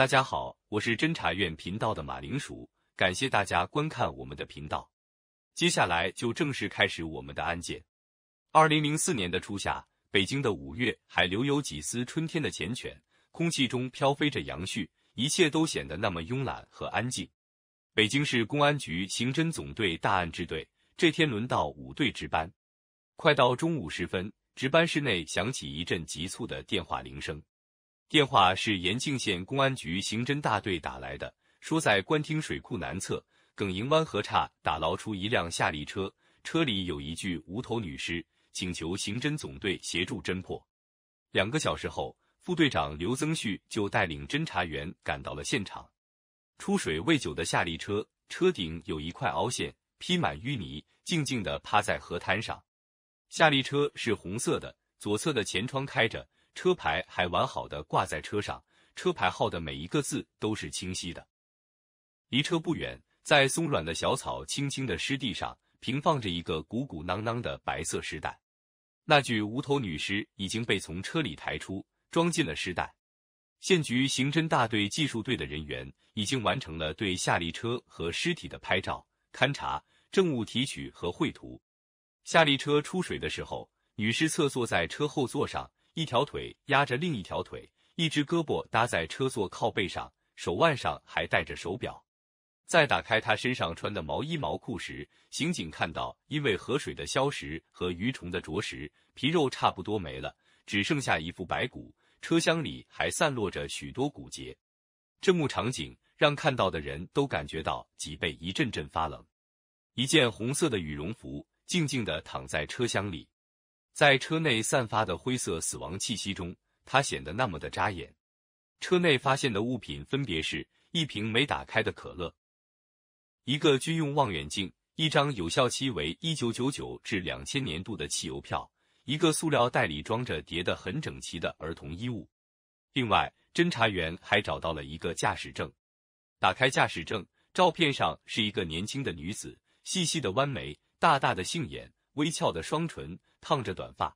大家好，我是侦查院频道的马铃薯，感谢大家观看我们的频道。接下来就正式开始我们的案件。二零零四年的初夏，北京的五月还留有几丝春天的缱绻，空气中飘飞着杨絮，一切都显得那么慵懒和安静。北京市公安局刑侦总队大案支队这天轮到五队值班，快到中午时分，值班室内响起一阵急促的电话铃声。电话是延庆县公安局刑侦大队打来的，说在官厅水库南侧耿营湾河岔打捞出一辆夏利车，车里有一具无头女尸，请求刑侦总队协助侦破。两个小时后，副队长刘增旭就带领侦查员赶到了现场。出水未久的夏利车，车顶有一块凹陷，披满淤泥，静静地趴在河滩上。夏利车是红色的，左侧的前窗开着。车牌还完好的挂在车上，车牌号的每一个字都是清晰的。离车不远，在松软的小草、青青的湿地上，平放着一个鼓鼓囊囊的白色尸袋。那具无头女尸已经被从车里抬出，装进了尸袋。县局刑侦大队技术队的人员已经完成了对夏利车和尸体的拍照、勘查、证物提取和绘图。夏利车出水的时候，女尸侧坐在车后座上。一条腿压着另一条腿，一只胳膊搭在车座靠背上，手腕上还戴着手表。在打开他身上穿的毛衣毛裤时，刑警看到，因为河水的消食和鱼虫的啄食，皮肉差不多没了，只剩下一副白骨。车厢里还散落着许多骨节。这幕场景让看到的人都感觉到脊背一阵阵发冷。一件红色的羽绒服静静地躺在车厢里。在车内散发的灰色死亡气息中，他显得那么的扎眼。车内发现的物品分别是一瓶没打开的可乐，一个军用望远镜，一张有效期为一九九九至两千年度的汽油票，一个塑料袋里装着叠得很整齐的儿童衣物。另外，侦查员还找到了一个驾驶证。打开驾驶证，照片上是一个年轻的女子，细细的弯眉，大大的杏眼，微翘的双唇。烫着短发，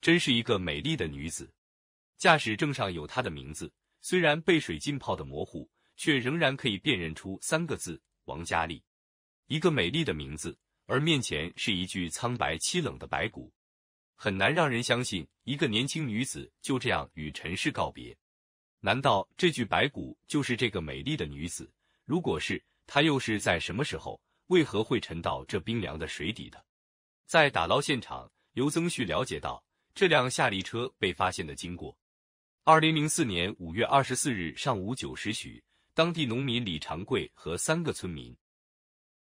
真是一个美丽的女子。驾驶证上有她的名字，虽然被水浸泡的模糊，却仍然可以辨认出三个字：王佳丽。一个美丽的名字，而面前是一具苍白凄冷的白骨，很难让人相信一个年轻女子就这样与尘世告别。难道这具白骨就是这个美丽的女子？如果是，她又是在什么时候，为何会沉到这冰凉的水底的？在打捞现场。由增旭了解到这辆夏利车被发现的经过。二零零四年五月二十四日上午九时许，当地农民李长贵和三个村民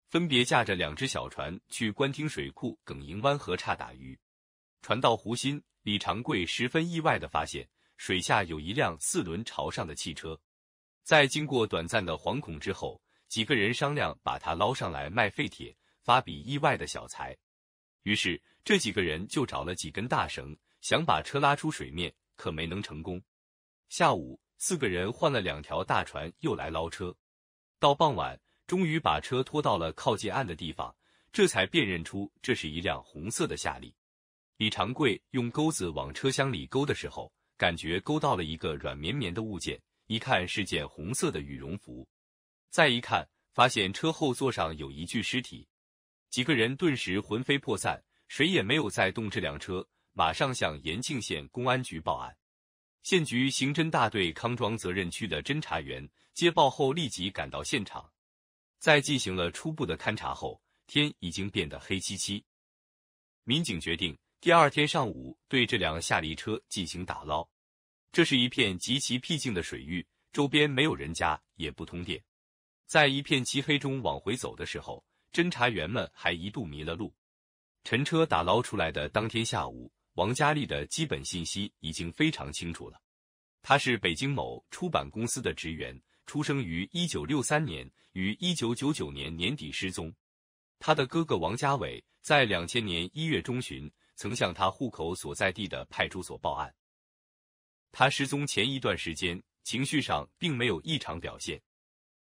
分别驾着两只小船去官厅水库耿营湾河岔打鱼。船到湖心，李长贵十分意外地发现水下有一辆四轮朝上的汽车。在经过短暂的惶恐之后，几个人商量把它捞上来卖废铁，发笔意外的小财。于是。这几个人就找了几根大绳，想把车拉出水面，可没能成功。下午，四个人换了两条大船，又来捞车。到傍晚，终于把车拖到了靠近岸的地方，这才辨认出这是一辆红色的夏利。李长贵用钩子往车厢里勾的时候，感觉勾到了一个软绵绵的物件，一看是件红色的羽绒服。再一看，发现车后座上有一具尸体，几个人顿时魂飞魄散。谁也没有再动这辆车，马上向延庆县公安局报案。县局刑侦大队康庄责任区的侦查员接报后，立即赶到现场。在进行了初步的勘查后，天已经变得黑漆漆。民警决定第二天上午对这辆夏利车进行打捞。这是一片极其僻静的水域，周边没有人家，也不通电。在一片漆黑中往回走的时候，侦查员们还一度迷了路。陈车打捞出来的当天下午，王佳丽的基本信息已经非常清楚了。他是北京某出版公司的职员，出生于一九六三年，于一九九九年年底失踪。他的哥哥王家伟在两千年一月中旬曾向他户口所在地的派出所报案。他失踪前一段时间情绪上并没有异常表现。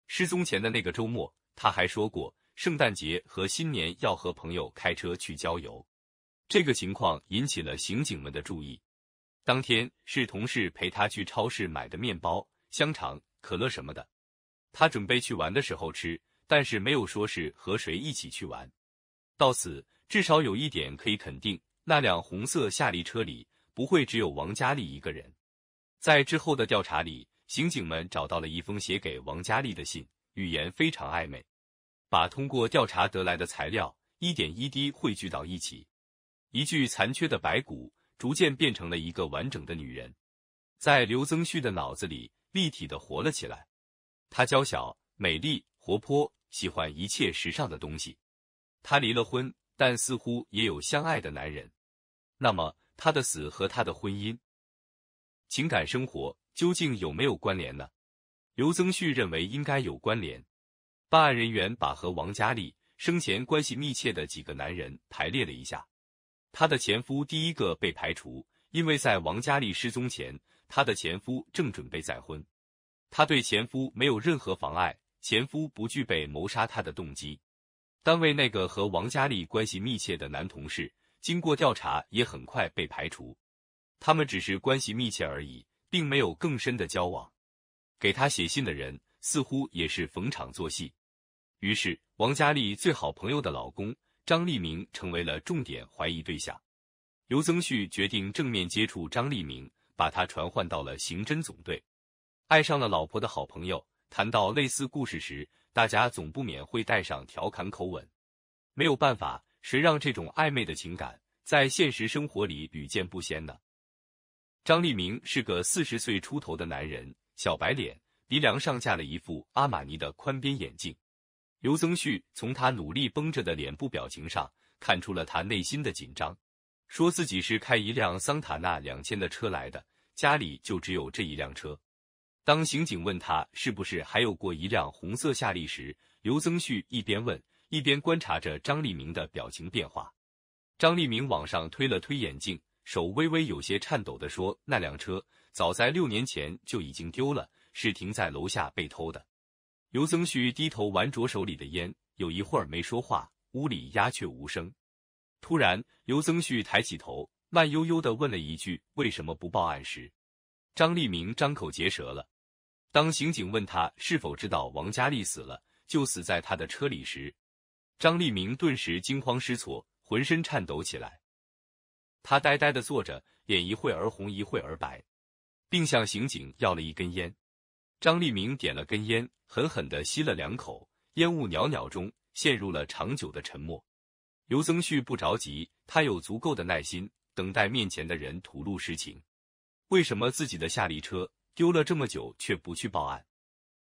失踪前的那个周末，他还说过。圣诞节和新年要和朋友开车去郊游，这个情况引起了刑警们的注意。当天是同事陪他去超市买的面包、香肠、可乐什么的，他准备去玩的时候吃，但是没有说是和谁一起去玩。到此，至少有一点可以肯定，那辆红色夏利车里不会只有王佳丽一个人。在之后的调查里，刑警们找到了一封写给王佳丽的信，语言非常暧昧。把通过调查得来的材料一点一滴汇聚到一起，一具残缺的白骨逐渐变成了一个完整的女人，在刘增旭的脑子里立体的活了起来。她娇小、美丽、活泼，喜欢一切时尚的东西。她离了婚，但似乎也有相爱的男人。那么，她的死和她的婚姻、情感生活究竟有没有关联呢？刘增旭认为应该有关联。办案人员把和王佳丽生前关系密切的几个男人排列了一下，她的前夫第一个被排除，因为在王佳丽失踪前，她的前夫正准备再婚，她对前夫没有任何妨碍，前夫不具备谋杀她的动机。单位那个和王佳丽关系密切的男同事，经过调查也很快被排除，他们只是关系密切而已，并没有更深的交往。给他写信的人。似乎也是逢场作戏，于是王佳丽最好朋友的老公张立明成为了重点怀疑对象。刘增旭决定正面接触张立明，把他传唤到了刑侦总队。爱上了老婆的好朋友，谈到类似故事时，大家总不免会带上调侃口吻。没有办法，谁让这种暧昧的情感在现实生活里屡见不鲜呢？张立明是个四十岁出头的男人，小白脸。鼻梁上架了一副阿玛尼的宽边眼镜，刘增旭从他努力绷着的脸部表情上看出了他内心的紧张，说自己是开一辆桑塔纳两千的车来的，家里就只有这一辆车。当刑警问他是不是还有过一辆红色夏利时，刘增旭一边问一边观察着张立明的表情变化。张立明往上推了推眼镜，手微微有些颤抖地说：“那辆车早在六年前就已经丢了。”是停在楼下被偷的。刘增旭低头玩着手里的烟，有一会儿没说话，屋里鸦雀无声。突然，刘增旭抬起头，慢悠悠地问了一句：“为什么不报案？”时，张立明张口结舌了。当刑警问他是否知道王佳丽死了，就死在他的车里时，张立明顿时惊慌失措，浑身颤抖起来。他呆呆地坐着，脸一会儿红一会儿白，并向刑警要了一根烟。张立明点了根烟，狠狠地吸了两口，烟雾袅袅中陷入了长久的沉默。刘增旭不着急，他有足够的耐心等待面前的人吐露实情。为什么自己的夏利车丢了这么久却不去报案？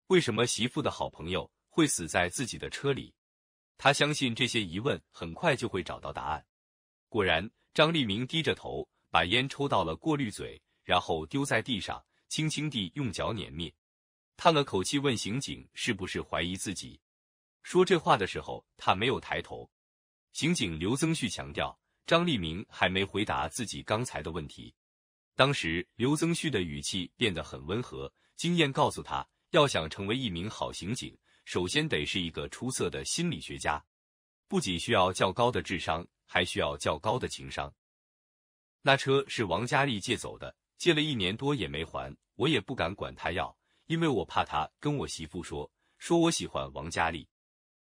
为什么媳妇的好朋友会死在自己的车里？他相信这些疑问很快就会找到答案。果然，张立明低着头把烟抽到了过滤嘴，然后丢在地上，轻轻地用脚碾灭。叹了口气，问刑警：“是不是怀疑自己？”说这话的时候，他没有抬头。刑警刘增旭强调：“张立明还没回答自己刚才的问题。”当时，刘增旭的语气变得很温和。经验告诉他，要想成为一名好刑警，首先得是一个出色的心理学家，不仅需要较高的智商，还需要较高的情商。那车是王佳丽借走的，借了一年多也没还，我也不敢管他要。因为我怕他跟我媳妇说说我喜欢王佳丽，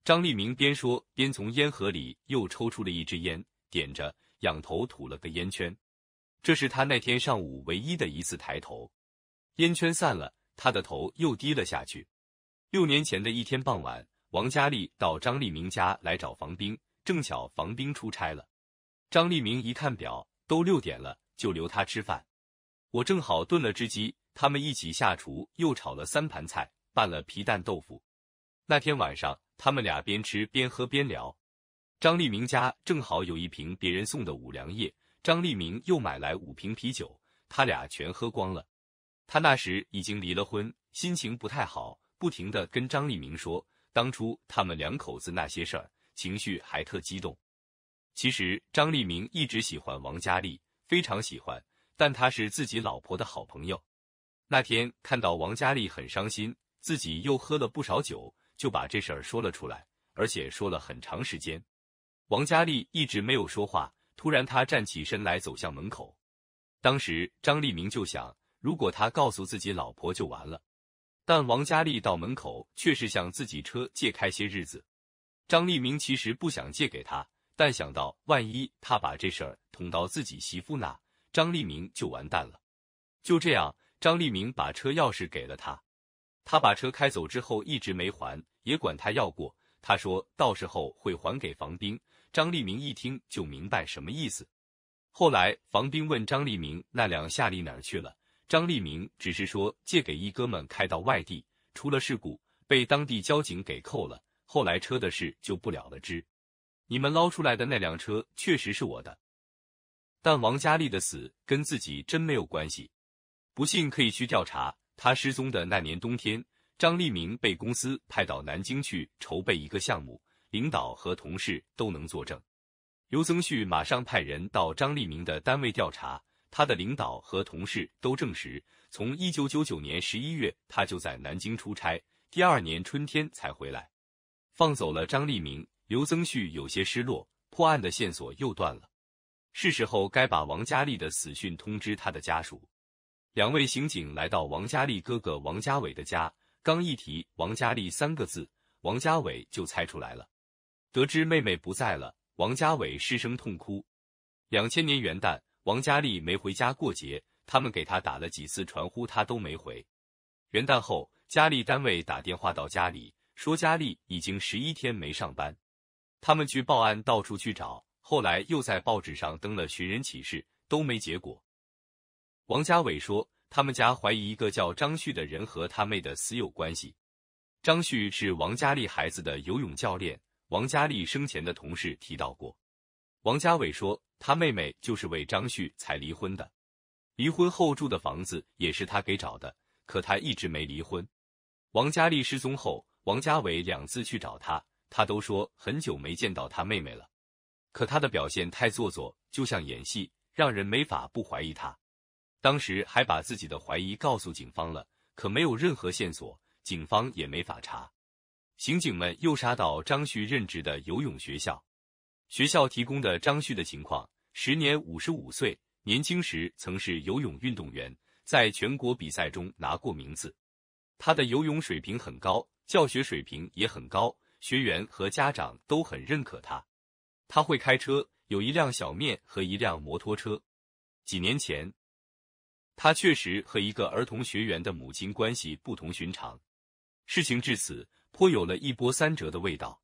张立明边说边从烟盒里又抽出了一支烟，点着，仰头吐了个烟圈。这是他那天上午唯一的一次抬头。烟圈散了，他的头又低了下去。六年前的一天傍晚，王佳丽到张立明家来找房兵，正巧房兵出差了。张立明一看表，都六点了，就留他吃饭。我正好炖了只鸡。他们一起下厨，又炒了三盘菜，拌了皮蛋豆腐。那天晚上，他们俩边吃边喝边聊。张立明家正好有一瓶别人送的五粮液，张立明又买来五瓶啤酒，他俩全喝光了。他那时已经离了婚，心情不太好，不停的跟张立明说当初他们两口子那些事儿，情绪还特激动。其实张立明一直喜欢王佳丽，非常喜欢，但她是自己老婆的好朋友。那天看到王佳丽很伤心，自己又喝了不少酒，就把这事儿说了出来，而且说了很长时间。王佳丽一直没有说话，突然她站起身来走向门口。当时张立明就想，如果他告诉自己老婆就完了。但王佳丽到门口却是向自己车借开些日子。张立明其实不想借给他，但想到万一他把这事儿捅到自己媳妇那，张立明就完蛋了。就这样。张立明把车钥匙给了他，他把车开走之后一直没还，也管他要过。他说到时候会还给房兵。张立明一听就明白什么意思。后来房兵问张立明那辆夏利哪儿去了，张立明只是说借给一哥们开到外地，出了事故被当地交警给扣了。后来车的事就不了了之。你们捞出来的那辆车确实是我的，但王佳丽的死跟自己真没有关系。不信可以去调查。他失踪的那年冬天，张立明被公司派到南京去筹备一个项目，领导和同事都能作证。刘增旭马上派人到张立明的单位调查，他的领导和同事都证实，从一九九九年十一月他就在南京出差，第二年春天才回来。放走了张立明，刘增旭有些失落，破案的线索又断了。是时候该把王佳丽的死讯通知他的家属。两位刑警来到王佳丽哥哥王家伟的家，刚一提“王佳丽”三个字，王家伟就猜出来了。得知妹妹不在了，王家伟失声痛哭。两千年元旦，王佳丽没回家过节，他们给她打了几次传呼，她都没回。元旦后，佳丽单位打电话到家里，说佳丽已经十一天没上班。他们去报案，到处去找，后来又在报纸上登了寻人启事，都没结果。王家伟说，他们家怀疑一个叫张旭的人和他妹的死有关系。张旭是王佳丽孩子的游泳教练，王佳丽生前的同事提到过。王家伟说，他妹妹就是为张旭才离婚的，离婚后住的房子也是他给找的，可他一直没离婚。王佳丽失踪后，王家伟两次去找他，他都说很久没见到他妹妹了，可他的表现太做作，就像演戏，让人没法不怀疑他。当时还把自己的怀疑告诉警方了，可没有任何线索，警方也没法查。刑警们又杀到张旭任职的游泳学校，学校提供的张旭的情况：时年五十五岁，年轻时曾是游泳运动员，在全国比赛中拿过名次。他的游泳水平很高，教学水平也很高，学员和家长都很认可他。他会开车，有一辆小面和一辆摩托车。几年前。他确实和一个儿童学员的母亲关系不同寻常，事情至此颇有了一波三折的味道。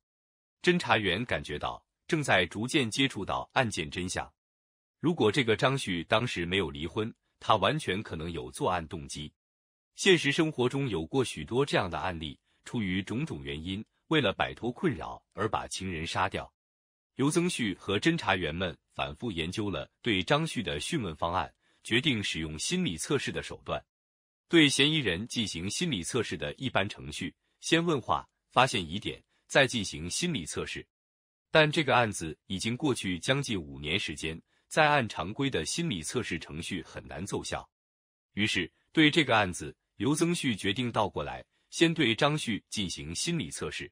侦查员感觉到正在逐渐接触到案件真相。如果这个张旭当时没有离婚，他完全可能有作案动机。现实生活中有过许多这样的案例，出于种种原因，为了摆脱困扰而把情人杀掉。刘增旭和侦查员们反复研究了对张旭的讯问方案。决定使用心理测试的手段，对嫌疑人进行心理测试的一般程序：先问话，发现疑点，再进行心理测试。但这个案子已经过去将近五年时间，再按常规的心理测试程序很难奏效。于是，对这个案子，刘增旭决定倒过来，先对张旭进行心理测试。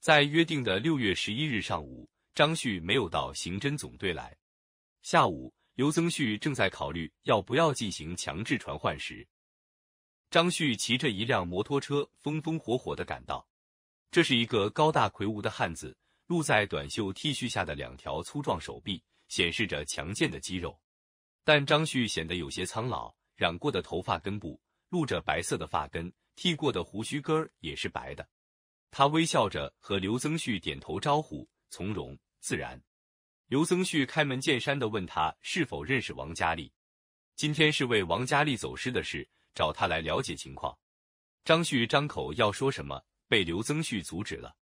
在约定的六月十一日上午，张旭没有到刑侦总队来。下午。刘增旭正在考虑要不要进行强制传唤时，张旭骑着一辆摩托车风风火火的赶到。这是一个高大魁梧的汉子，露在短袖 T 恤下的两条粗壮手臂显示着强健的肌肉，但张旭显得有些苍老，染过的头发根部露着白色的发根，剃过的胡须根儿也是白的。他微笑着和刘增旭点头招呼，从容自然。刘增旭开门见山地问他是否认识王佳丽，今天是为王佳丽走失的事找他来了解情况。张旭张口要说什么，被刘增旭阻止了，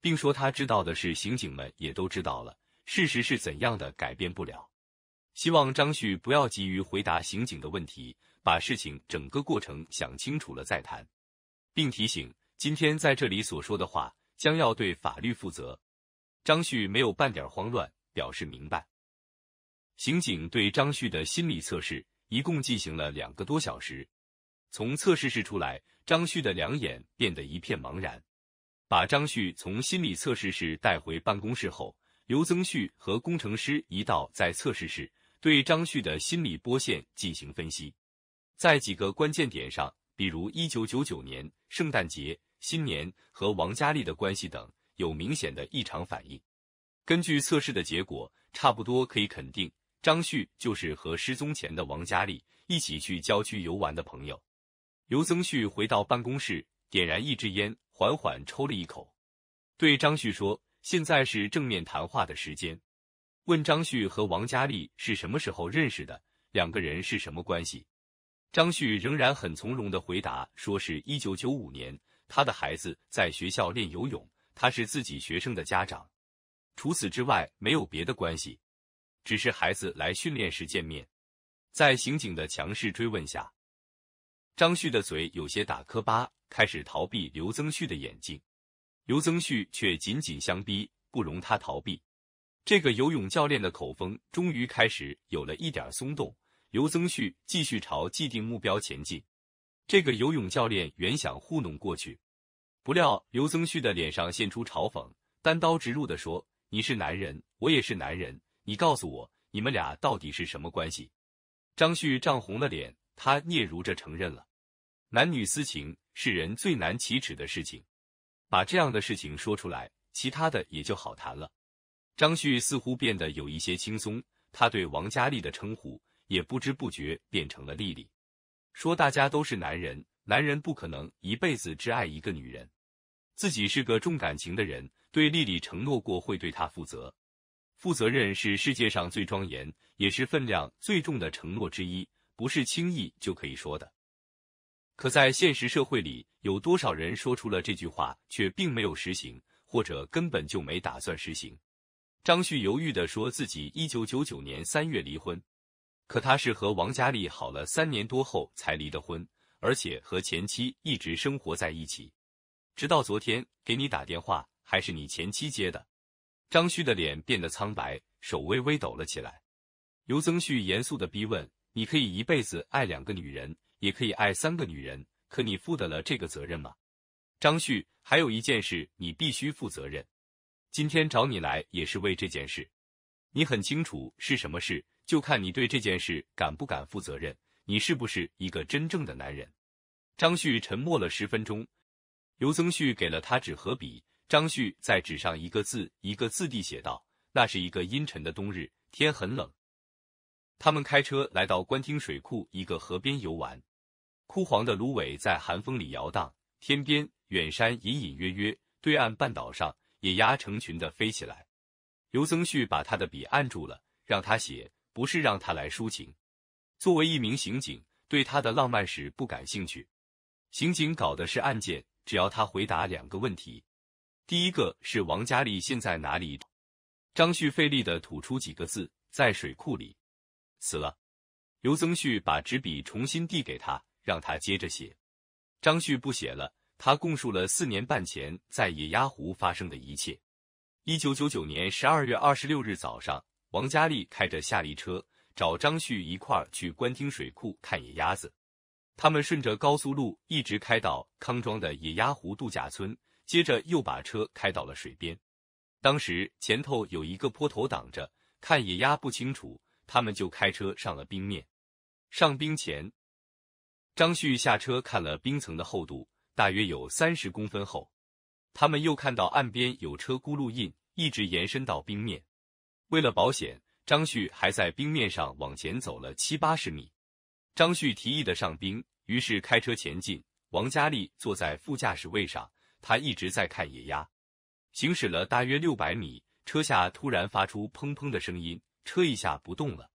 并说他知道的事，刑警们也都知道了，事实是怎样的改变不了。希望张旭不要急于回答刑警的问题，把事情整个过程想清楚了再谈，并提醒今天在这里所说的话将要对法律负责。张旭没有半点慌乱。表示明白。刑警对张旭的心理测试一共进行了两个多小时。从测试室出来，张旭的两眼变得一片茫然。把张旭从心理测试室带回办公室后，刘增旭和工程师一道在测试室对张旭的心理波线进行分析。在几个关键点上，比如一九九九年圣诞节、新年和王佳丽的关系等，有明显的异常反应。根据测试的结果，差不多可以肯定，张旭就是和失踪前的王佳丽一起去郊区游玩的朋友。刘增旭回到办公室，点燃一支烟，缓缓抽了一口，对张旭说：“现在是正面谈话的时间，问张旭和王佳丽是什么时候认识的，两个人是什么关系。”张旭仍然很从容的回答：“说是一九九五年，他的孩子在学校练游泳，他是自己学生的家长。”除此之外没有别的关系，只是孩子来训练时见面。在刑警的强势追问下，张旭的嘴有些打磕巴，开始逃避刘增旭的眼睛。刘增旭却紧紧相逼，不容他逃避。这个游泳教练的口风终于开始有了一点松动。刘增旭继续朝既定目标前进。这个游泳教练原想糊弄过去，不料刘增旭的脸上现出嘲讽，单刀直入的说。你是男人，我也是男人，你告诉我，你们俩到底是什么关系？张旭涨红了脸，他嗫嚅着承认了。男女私情是人最难启齿的事情，把这样的事情说出来，其他的也就好谈了。张旭似乎变得有一些轻松，他对王佳丽的称呼也不知不觉变成了丽丽。说大家都是男人，男人不可能一辈子只爱一个女人，自己是个重感情的人。对丽丽承诺过会对她负责，负责任是世界上最庄严，也是分量最重的承诺之一，不是轻易就可以说的。可在现实社会里，有多少人说出了这句话，却并没有实行，或者根本就没打算实行？张旭犹豫的说：“自己一九九九年三月离婚，可他是和王佳丽好了三年多后才离的婚，而且和前妻一直生活在一起，直到昨天给你打电话。”还是你前妻接的，张旭的脸变得苍白，手微微抖了起来。刘增旭严肃的逼问：“你可以一辈子爱两个女人，也可以爱三个女人，可你负得了这个责任吗？”张旭，还有一件事，你必须负责任。今天找你来也是为这件事，你很清楚是什么事，就看你对这件事敢不敢负责任，你是不是一个真正的男人？”张旭沉默了十分钟，刘增旭给了他纸和笔。张旭在纸上一个字一个字地写道：“那是一个阴沉的冬日，天很冷。他们开车来到官厅水库一个河边游玩，枯黄的芦苇在寒风里摇荡，天边远山隐隐约约，对岸半岛上野鸭成群地飞起来。”刘增旭把他的笔按住了，让他写，不是让他来抒情。作为一名刑警，对他的浪漫史不感兴趣。刑警搞的是案件，只要他回答两个问题。第一个是王佳丽，现在哪里？张旭费力的吐出几个字：“在水库里，死了。”刘增旭把纸笔重新递给他，让他接着写。张旭不写了，他供述了四年半前在野鸭湖发生的一切。一九九九年十二月二十六日早上，王佳丽开着夏利车，找张旭一块儿去官厅水库看野鸭子。他们顺着高速路一直开到康庄的野鸭湖度假村。接着又把车开到了水边，当时前头有一个坡头挡着，看野鸭不清楚，他们就开车上了冰面。上冰前，张旭下车看了冰层的厚度，大约有三十公分厚。他们又看到岸边有车轱辘印，一直延伸到冰面。为了保险，张旭还在冰面上往前走了七八十米。张旭提议的上冰，于是开车前进。王佳丽坐在副驾驶位上。他一直在看野鸭，行驶了大约六百米，车下突然发出砰砰的声音，车一下不动了。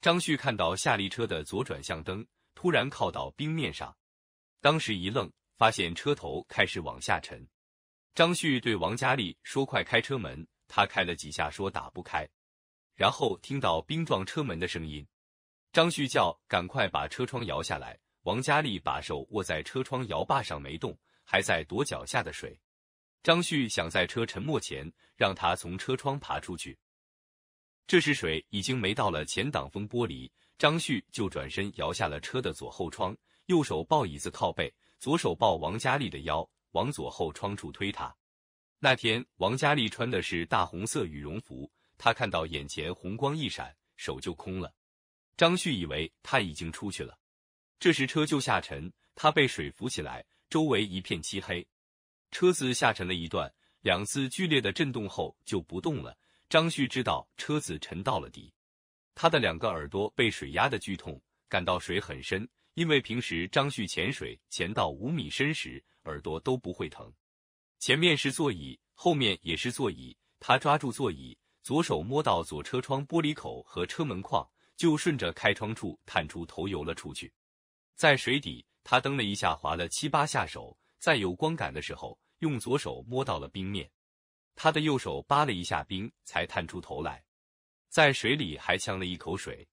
张旭看到夏利车的左转向灯突然靠到冰面上，当时一愣，发现车头开始往下沉。张旭对王佳丽说：“快开车门！”他开了几下，说打不开，然后听到冰撞车门的声音。张旭叫：“赶快把车窗摇下来！”王佳丽把手握在车窗摇把上没动。还在躲脚下的水，张旭想在车沉没前让他从车窗爬出去。这时水已经没到了前挡风玻璃，张旭就转身摇下了车的左后窗，右手抱椅子靠背，左手抱王佳丽的腰，往左后窗处推她。那天王佳丽穿的是大红色羽绒服，她看到眼前红光一闪，手就空了。张旭以为他已经出去了，这时车就下沉，他被水浮起来。周围一片漆黑，车子下沉了一段，两次剧烈的震动后就不动了。张旭知道车子沉到了底，他的两个耳朵被水压的剧痛，感到水很深。因为平时张旭潜水潜到五米深时耳朵都不会疼。前面是座椅，后面也是座椅，他抓住座椅，左手摸到左车窗玻璃口和车门框，就顺着开窗处探出头游了出去，在水底。他蹬了一下，滑了七八下，手在有光感的时候，用左手摸到了冰面。他的右手扒了一下冰，才探出头来，在水里还呛了一口水，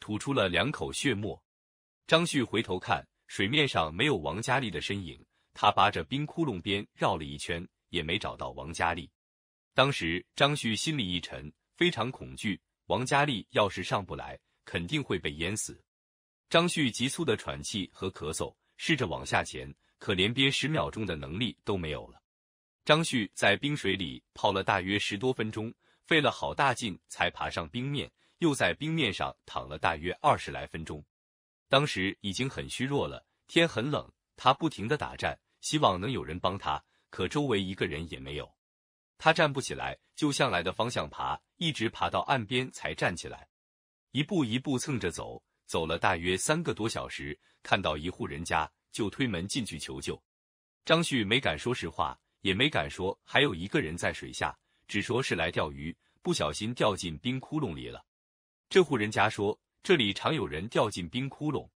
吐出了两口血沫。张旭回头看，水面上没有王佳丽的身影。他扒着冰窟窿边绕了一圈，也没找到王佳丽。当时张旭心里一沉，非常恐惧。王佳丽要是上不来，肯定会被淹死。张旭急促的喘气和咳嗽，试着往下潜，可连憋十秒钟的能力都没有了。张旭在冰水里泡了大约十多分钟，费了好大劲才爬上冰面，又在冰面上躺了大约二十来分钟。当时已经很虚弱了，天很冷，他不停的打颤，希望能有人帮他，可周围一个人也没有。他站不起来，就向来的方向爬，一直爬到岸边才站起来，一步一步蹭着走。走了大约三个多小时，看到一户人家，就推门进去求救。张旭没敢说实话，也没敢说还有一个人在水下，只说是来钓鱼，不小心掉进冰窟窿里了。这户人家说这里常有人掉进冰窟窿，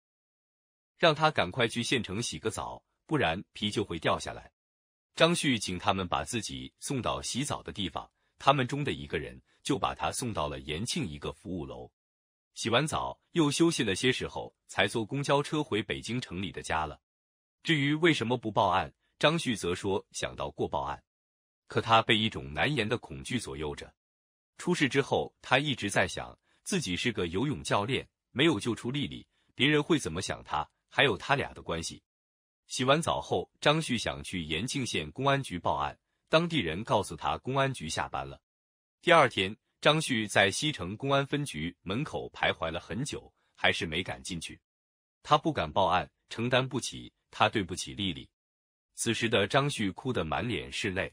让他赶快去县城洗个澡，不然皮就会掉下来。张旭请他们把自己送到洗澡的地方，他们中的一个人就把他送到了延庆一个服务楼。洗完澡又休息了些时候，才坐公交车回北京城里的家了。至于为什么不报案，张旭则说想到过报案，可他被一种难言的恐惧左右着。出事之后，他一直在想自己是个游泳教练，没有救出丽丽，别人会怎么想他？还有他俩的关系。洗完澡后，张旭想去延庆县公安局报案，当地人告诉他公安局下班了。第二天。张旭在西城公安分局门口徘徊了很久，还是没敢进去。他不敢报案，承担不起。他对不起丽丽。此时的张旭哭得满脸是泪。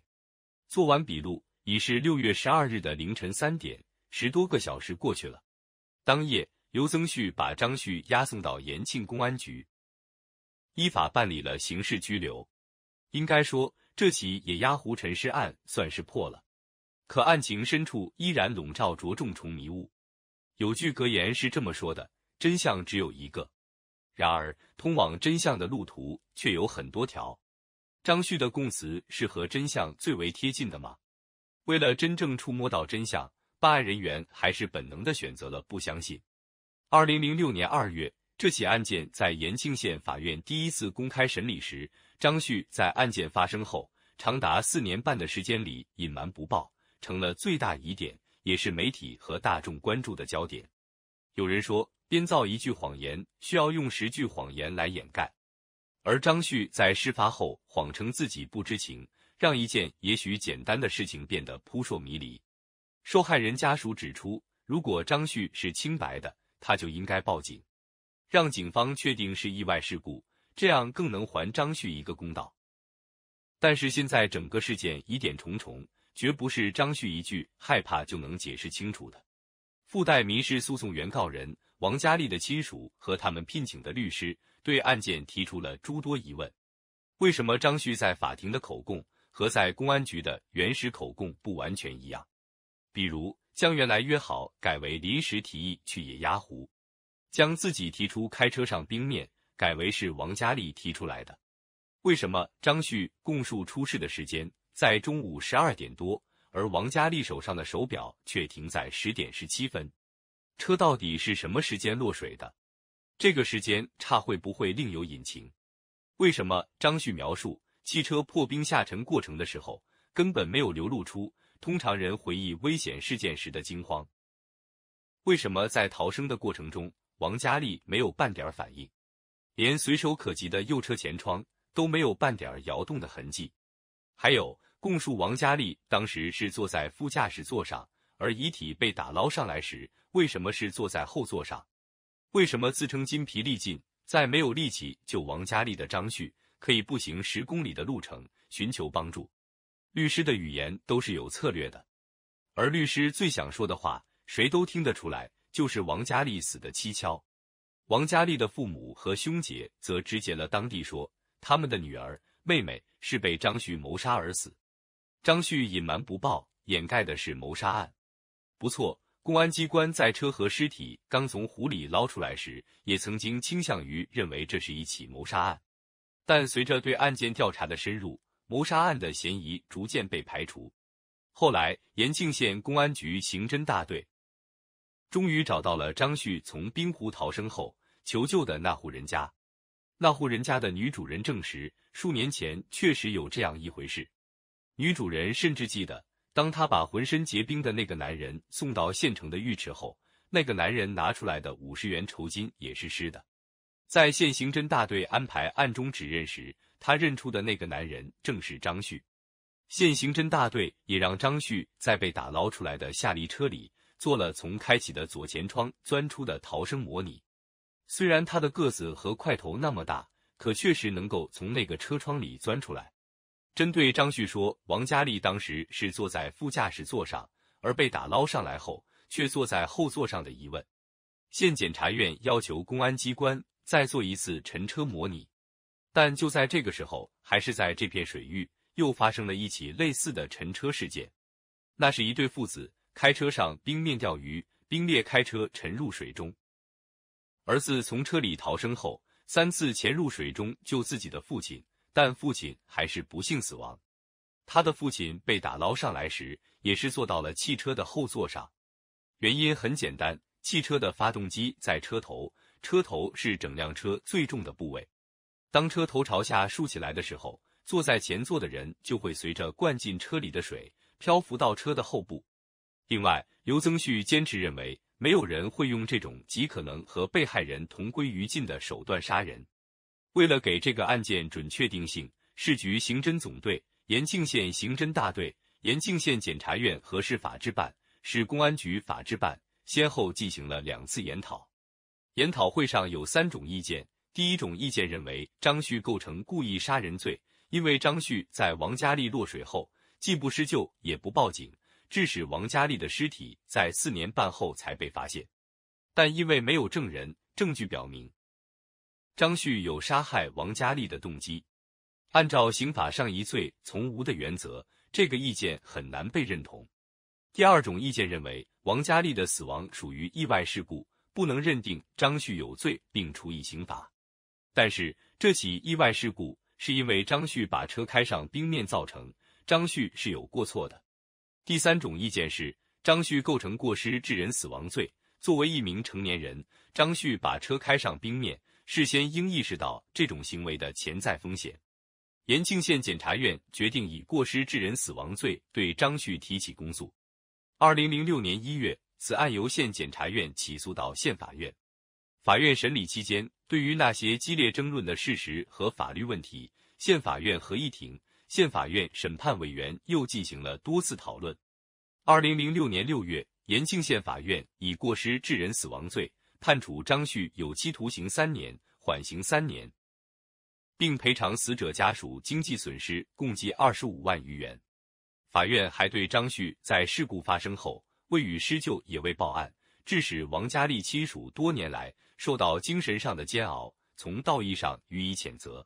做完笔录，已是六月十二日的凌晨三点，十多个小时过去了。当夜，刘增旭把张旭押送到延庆公安局，依法办理了刑事拘留。应该说，这起野鸭湖陈尸案算是破了。可案情深处依然笼罩着重重迷雾。有句格言是这么说的：“真相只有一个。”然而，通往真相的路途却有很多条。张旭的供词是和真相最为贴近的吗？为了真正触摸到真相，办案人员还是本能的选择了不相信。二零零六年二月，这起案件在延庆县法院第一次公开审理时，张旭在案件发生后长达四年半的时间里隐瞒不报。成了最大疑点，也是媒体和大众关注的焦点。有人说，编造一句谎言需要用十句谎言来掩盖，而张旭在事发后谎称自己不知情，让一件也许简单的事情变得扑朔迷离。受害人家属指出，如果张旭是清白的，他就应该报警，让警方确定是意外事故，这样更能还张旭一个公道。但是现在整个事件疑点重重。绝不是张旭一句害怕就能解释清楚的。附带民事诉讼原告人王佳丽的亲属和他们聘请的律师对案件提出了诸多疑问：为什么张旭在法庭的口供和在公安局的原始口供不完全一样？比如将原来约好改为临时提议去野鸭湖，将自己提出开车上冰面改为是王佳丽提出来的？为什么张旭供述出事的时间？在中午十二点多，而王佳丽手上的手表却停在十点十七分。车到底是什么时间落水的？这个时间差会不会另有隐情？为什么张旭描述汽车破冰下沉过程的时候，根本没有流露出通常人回忆危险事件时的惊慌？为什么在逃生的过程中，王佳丽没有半点反应，连随手可及的右车前窗都没有半点摇动的痕迹？还有。供述王佳丽当时是坐在副驾驶座上，而遗体被打捞上来时，为什么是坐在后座上？为什么自称筋疲力尽、再没有力气救王佳丽的张旭，可以步行十公里的路程寻求帮助？律师的语言都是有策略的，而律师最想说的话，谁都听得出来，就是王佳丽死的蹊跷。王佳丽的父母和兄姐则直接了当地说，他们的女儿、妹妹是被张旭谋杀而死。张旭隐瞒不报，掩盖的是谋杀案。不错，公安机关在车和尸体刚从湖里捞出来时，也曾经倾向于认为这是一起谋杀案。但随着对案件调查的深入，谋杀案的嫌疑逐渐被排除。后来，延庆县公安局刑侦大队终于找到了张旭从冰湖逃生后求救的那户人家。那户人家的女主人证实，数年前确实有这样一回事。女主人甚至记得，当她把浑身结冰的那个男人送到县城的浴池后，那个男人拿出来的五十元酬金也是湿的。在县刑侦大队安排暗中指认时，他认出的那个男人正是张旭。县刑侦大队也让张旭在被打捞出来的夏利车里做了从开启的左前窗钻出的逃生模拟。虽然他的个子和块头那么大，可确实能够从那个车窗里钻出来。针对张旭说王佳丽当时是坐在副驾驶座上，而被打捞上来后却坐在后座上的疑问，县检察院要求公安机关再做一次沉车模拟。但就在这个时候，还是在这片水域又发生了一起类似的沉车事件。那是一对父子开车上冰面钓鱼，冰裂开车沉入水中，儿子从车里逃生后，三次潜入水中救自己的父亲。但父亲还是不幸死亡。他的父亲被打捞上来时，也是坐到了汽车的后座上。原因很简单，汽车的发动机在车头，车头是整辆车最重的部位。当车头朝下竖起来的时候，坐在前座的人就会随着灌进车里的水漂浮到车的后部。另外，刘增旭坚持认为，没有人会用这种极可能和被害人同归于尽的手段杀人。为了给这个案件准确定性，市局刑侦总队、延庆县刑侦大队、延庆县检察院和市法制办、市公安局法制办先后进行了两次研讨。研讨会上有三种意见。第一种意见认为，张旭构成故意杀人罪，因为张旭在王佳丽落水后既不施救也不报警，致使王佳丽的尸体在四年半后才被发现。但因为没有证人，证据表明。张旭有杀害王佳丽的动机，按照刑法上一罪从无的原则，这个意见很难被认同。第二种意见认为，王佳丽的死亡属于意外事故，不能认定张旭有罪并处以刑罚。但是，这起意外事故是因为张旭把车开上冰面造成，张旭是有过错的。第三种意见是，张旭构成过失致人死亡罪。作为一名成年人，张旭把车开上冰面。事先应意识到这种行为的潜在风险。延庆县检察院决定以过失致人死亡罪对张旭提起公诉。二零零六年一月，此案由县检察院起诉到县法院。法院审理期间，对于那些激烈争论的事实和法律问题，县法院合议庭、县法院审判委员又进行了多次讨论。二零零六年六月，延庆县法院以过失致人死亡罪。判处张旭有期徒刑三年，缓刑三年，并赔偿死者家属经济损失共计二十五万余元。法院还对张旭在事故发生后未予施救也未报案，致使王佳丽亲属多年来受到精神上的煎熬，从道义上予以谴责。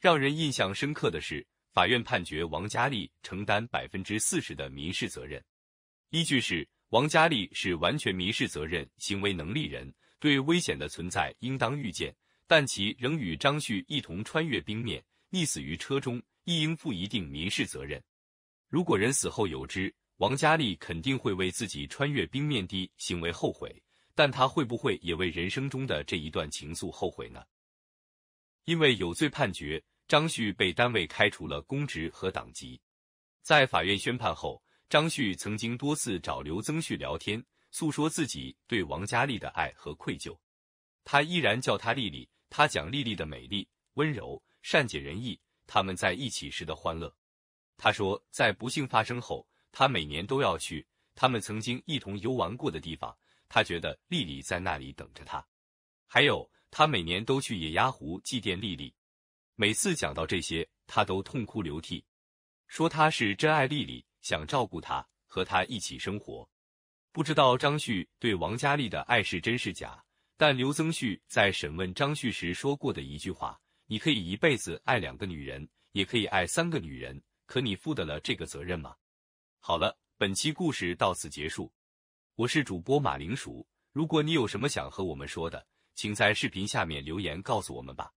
让人印象深刻的是，法院判决王佳丽承担百分之四十的民事责任，依据是。王佳丽是完全民事责任行为能力人，对危险的存在应当预见，但其仍与张旭一同穿越冰面，溺死于车中，亦应负一定民事责任。如果人死后有知，王佳丽肯定会为自己穿越冰面的行为后悔，但她会不会也为人生中的这一段情愫后悔呢？因为有罪判决，张旭被单位开除了公职和党籍，在法院宣判后。张旭曾经多次找刘增旭聊天，诉说自己对王佳丽的爱和愧疚。他依然叫她丽丽，他讲丽丽的美丽、温柔、善解人意，他们在一起时的欢乐。他说，在不幸发生后，他每年都要去他们曾经一同游玩过的地方，他觉得丽丽在那里等着他。还有，他每年都去野鸭湖祭奠丽丽。每次讲到这些，他都痛哭流涕，说他是真爱丽丽。想照顾他，和他一起生活。不知道张旭对王佳丽的爱是真是假。但刘增旭在审问张旭时说过的一句话：“你可以一辈子爱两个女人，也可以爱三个女人，可你负得了这个责任吗？”好了，本期故事到此结束。我是主播马铃薯。如果你有什么想和我们说的，请在视频下面留言告诉我们吧。